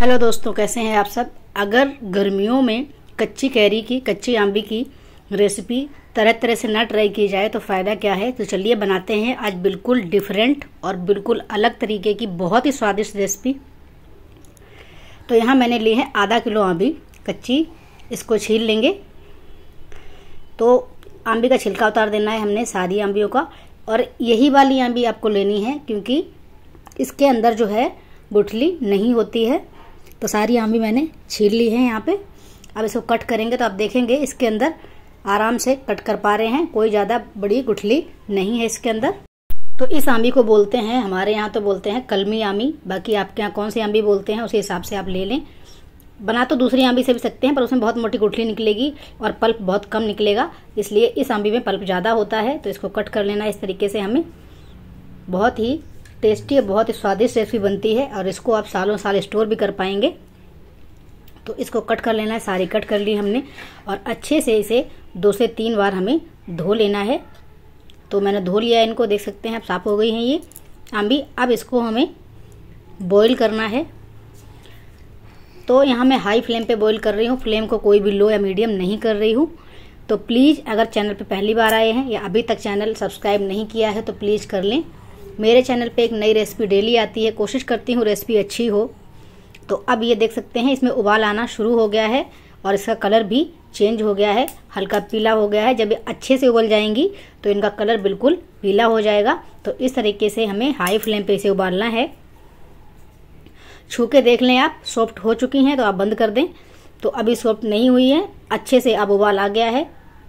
hello दोस्तों कैसे हैं आप सब अगर गर्मियों में कच्ची कैरी की कच्ची आम्बी की रेसिपी तरह तरह से ना ट्राई की जाए तो फ़ायदा क्या है तो चलिए बनाते हैं आज बिल्कुल डिफरेंट और बिल्कुल अलग तरीके की बहुत ही स्वादिष्ट रेसिपी तो यहाँ मैंने ली है आधा किलो आंबी कच्ची इसको छील लेंगे तो आम्बी का छिलका उतार देना है हमने सादी आम्बियों का और यही वाली आंबी आपको लेनी है क्योंकि इसके अंदर जो है गुठली नहीं होती है तो सारी आम भी मैंने छील ली है यहाँ पे अब इसको कट करेंगे तो आप देखेंगे इसके अंदर आराम से कट कर पा रहे हैं कोई ज़्यादा बड़ी गुठली नहीं है इसके अंदर तो इस आमी को बोलते हैं हमारे यहाँ तो बोलते हैं कलमी आमी बाकी आपके यहाँ कौन सी आमी बोलते हैं उसी हिसाब से आप ले लें बना तो दूसरी आम्बी से भी सकते हैं पर उसमें बहुत मोटी गुठली निकलेगी और पल्प बहुत कम निकलेगा इसलिए इस आम्बी में पल्प ज़्यादा होता है तो इसको कट कर लेना इस तरीके से हमें बहुत ही टेस्टी और बहुत ही स्वादिष्ट रेसिपी बनती है और इसको आप सालों साल स्टोर भी कर पाएंगे तो इसको कट कर लेना है सारी कट कर ली हमने और अच्छे से इसे दो से तीन बार हमें धो लेना है तो मैंने धो लिया इनको देख सकते हैं अब साफ़ हो गई हैं ये आम्बी अब इसको हमें बॉईल करना है तो यहाँ मैं हाई फ्लेम पे बॉईल कर रही हूँ फ्लेम को कोई भी लो या मीडियम नहीं कर रही हूँ तो प्लीज़ अगर चैनल पे पहली बार आए हैं या अभी तक चैनल सब्सक्राइब नहीं किया है तो प्लीज़ कर लें मेरे चैनल पे एक नई रेसिपी डेली आती है कोशिश करती हूँ रेसिपी अच्छी हो तो अब ये देख सकते हैं इसमें उबाल आना शुरू हो गया है और इसका कलर भी चेंज हो गया है हल्का पीला हो गया है जब ये अच्छे से उबल जाएंगी तो इनका कलर बिल्कुल पीला हो जाएगा तो इस तरीके से हमें हाई फ्लेम पर इसे उबालना है छू के देख लें आप सॉफ्ट हो चुकी हैं तो आप बंद कर दें तो अभी सॉफ्ट नहीं हुई है अच्छे से अब उबाल आ गया है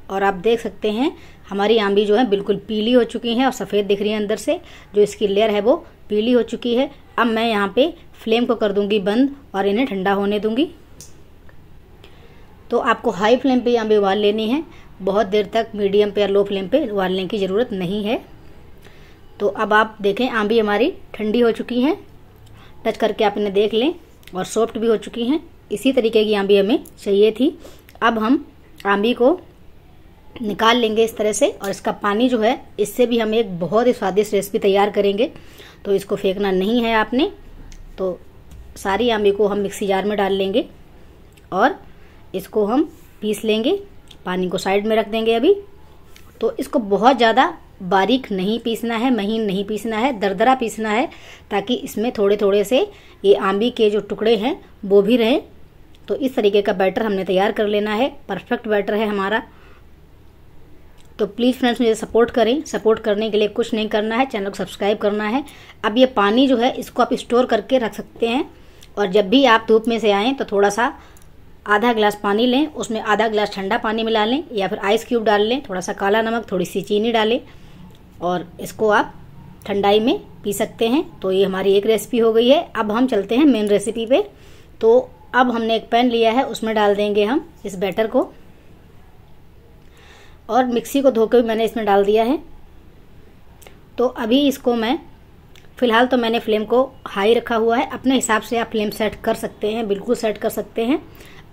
और आप देख सकते हैं हमारी भी जो है बिल्कुल पीली हो चुकी है और सफ़ेद दिख रही है अंदर से जो इसकी लेयर है वो पीली हो चुकी है अब मैं यहाँ पे फ्लेम को कर दूंगी बंद और इन्हें ठंडा होने दूंगी तो आपको हाई फ्लेम पे आम्बी उबाल लेनी है बहुत देर तक मीडियम पे या लो फ्लेम पे उबालने की ज़रूरत नहीं है तो अब आप देखें भी हमारी ठंडी हो चुकी हैं टच करके आप इन्हें देख लें और सॉफ्ट भी हो चुकी हैं इसी तरीके की भी हमें चाहिए थी अब हम आंबी को निकाल लेंगे इस तरह से और इसका पानी जो है इससे भी हम एक बहुत ही स्वादिष्ट रेसिपी तैयार करेंगे तो इसको फेंकना नहीं है आपने तो सारी आमे को हम मिक्सी जार में डाल लेंगे और इसको हम पीस लेंगे पानी को साइड में रख देंगे अभी तो इसको बहुत ज़्यादा बारीक नहीं पीसना है महीन नहीं पीसना है दरदरा पीसना है ताकि इसमें थोड़े थोड़े से ये आंबी के जो टुकड़े हैं वो भी रहें तो इस तरीके का बैटर हमने तैयार कर लेना है परफेक्ट बैटर है हमारा तो प्लीज़ फ्रेंड्स मुझे सपोर्ट करें सपोर्ट करने के लिए कुछ नहीं करना है चैनल को सब्सक्राइब करना है अब ये पानी जो है इसको आप स्टोर करके रख सकते हैं और जब भी आप धूप में से आएँ तो थोड़ा सा आधा गिलास पानी लें उसमें आधा गिलास ठंडा पानी मिला लें या फिर आइस क्यूब डाल लें थोड़ा सा काला नमक थोड़ी सी चीनी डालें और इसको आप ठंडाई में पी सकते हैं तो ये हमारी एक रेसिपी हो गई है अब हम चलते हैं मेन रेसिपी पे तो अब हमने एक पैन लिया है उसमें डाल देंगे हम इस बैटर को और मिक्सी को धो के भी मैंने इसमें डाल दिया है तो अभी इसको मैं फ़िलहाल तो मैंने फ्लेम को हाई रखा हुआ है अपने हिसाब से आप फ्लेम सेट कर सकते हैं बिल्कुल सेट कर सकते हैं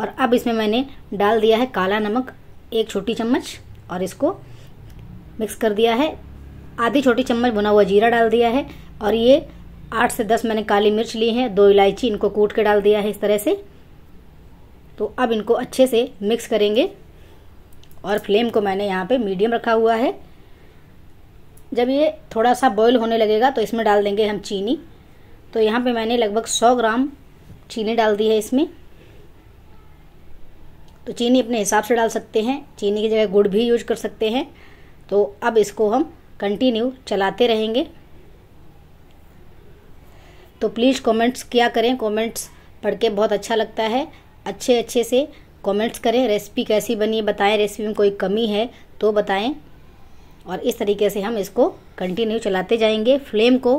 और अब इसमें मैंने डाल दिया है काला नमक एक छोटी चम्मच और इसको मिक्स कर दिया है आधी छोटी चम्मच बुना हुआ जीरा डाल दिया है और ये आठ से दस मैंने काली मिर्च ली है दो इलायची इनको कूट के डाल दिया है इस तरह से तो अब इनको अच्छे से मिक्स करेंगे और फ्लेम को मैंने यहाँ पे मीडियम रखा हुआ है जब ये थोड़ा सा बॉयल होने लगेगा तो इसमें डाल देंगे हम चीनी तो यहाँ पे मैंने लगभग सौ ग्राम चीनी डाल दी है इसमें तो चीनी अपने हिसाब से डाल सकते हैं चीनी की जगह गुड़ भी यूज कर सकते हैं तो अब इसको हम कंटिन्यू चलाते रहेंगे तो प्लीज़ कमेंट्स किया करें कमेंट्स पढ़ के बहुत अच्छा लगता है अच्छे अच्छे से कमेंट्स करें रेसिपी कैसी बनी बताएं रेसिपी में कोई कमी है तो बताएं और इस तरीके से हम इसको कंटिन्यू चलाते जाएंगे फ्लेम को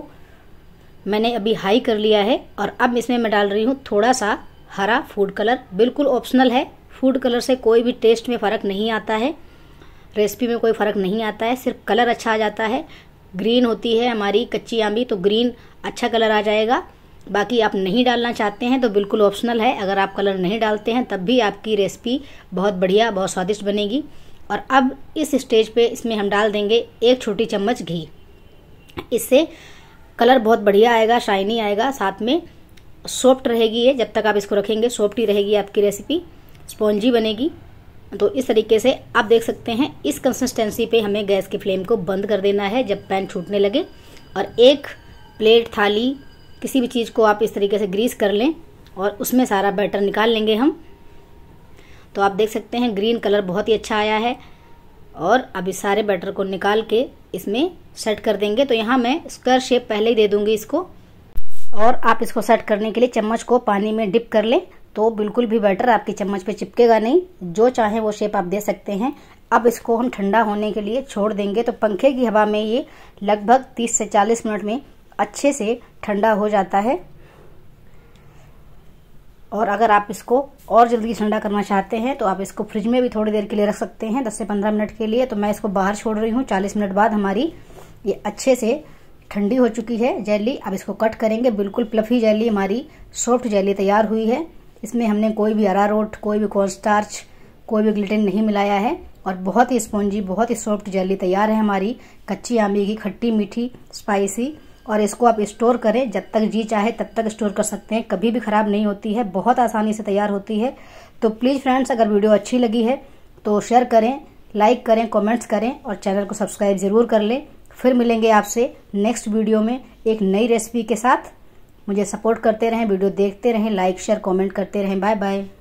मैंने अभी हाई कर लिया है और अब इसमें मैं डाल रही हूँ थोड़ा सा हरा फूड कलर बिल्कुल ऑप्शनल है फूड कलर से कोई भी टेस्ट में फ़र्क नहीं आता है रेसिपी में कोई फ़र्क नहीं आता है सिर्फ कलर अच्छा आ जाता है ग्रीन होती है हमारी कच्ची भी तो ग्रीन अच्छा कलर आ जाएगा बाकी आप नहीं डालना चाहते हैं तो बिल्कुल ऑप्शनल है अगर आप कलर नहीं डालते हैं तब भी आपकी रेसिपी बहुत बढ़िया बहुत स्वादिष्ट बनेगी और अब इस स्टेज पे इसमें हम डाल देंगे एक छोटी चम्मच घी इससे कलर बहुत बढ़िया आएगा शाइनी आएगा साथ में सॉफ्ट रहेगी ये जब तक आप इसको रखेंगे सॉफ्ट ही रहेगी आपकी रेसिपी स्पॉन्जी बनेगी तो इस तरीके से आप देख सकते हैं इस कंसिस्टेंसी पे हमें गैस की फ्लेम को बंद कर देना है जब पैन छूटने लगे और एक प्लेट थाली किसी भी चीज़ को आप इस तरीके से ग्रीस कर लें और उसमें सारा बैटर निकाल लेंगे हम तो आप देख सकते हैं ग्रीन कलर बहुत ही अच्छा आया है और अब इस सारे बैटर को निकाल के इसमें सेट कर देंगे तो यहाँ मैं स्क्वायर शेप पहले ही दे दूँगी इसको और आप इसको सेट करने के लिए चम्मच को पानी में डिप कर लें तो बिल्कुल भी बैटर आपकी चम्मच पे चिपकेगा नहीं जो चाहे वो शेप आप दे सकते हैं अब इसको हम ठंडा होने के लिए छोड़ देंगे तो पंखे की हवा में ये लगभग 30 से 40 मिनट में अच्छे से ठंडा हो जाता है और अगर आप इसको और जल्दी ठंडा करना चाहते हैं तो आप इसको फ्रिज में भी थोड़ी देर के लिए रख सकते हैं 10 से 15 मिनट के लिए तो मैं इसको बाहर छोड़ रही हूँ 40 मिनट बाद हमारी ये अच्छे से ठंडी हो चुकी है जेली अब इसको कट करेंगे बिल्कुल प्लफी जेली हमारी सॉफ्ट जेली तैयार हुई है इसमें हमने कोई भी अरारोट कोई भी कॉर्नस्टार्च कोई भी ग्लिटिन नहीं मिलाया है और बहुत ही स्पॉन्जी बहुत ही सॉफ्ट जेली तैयार है हमारी कच्ची आमे की खट्टी मीठी स्पाइसी और इसको आप स्टोर करें जब तक जी चाहे तब तक स्टोर कर सकते हैं कभी भी ख़राब नहीं होती है बहुत आसानी से तैयार होती है तो प्लीज़ फ्रेंड्स अगर वीडियो अच्छी लगी है तो शेयर करें लाइक करें कमेंट्स करें और चैनल को सब्सक्राइब ज़रूर कर लें फिर मिलेंगे आपसे नेक्स्ट वीडियो में एक नई रेसिपी के साथ मुझे सपोर्ट करते रहें वीडियो देखते रहें लाइक शेयर कमेंट करते रहें बाय बाय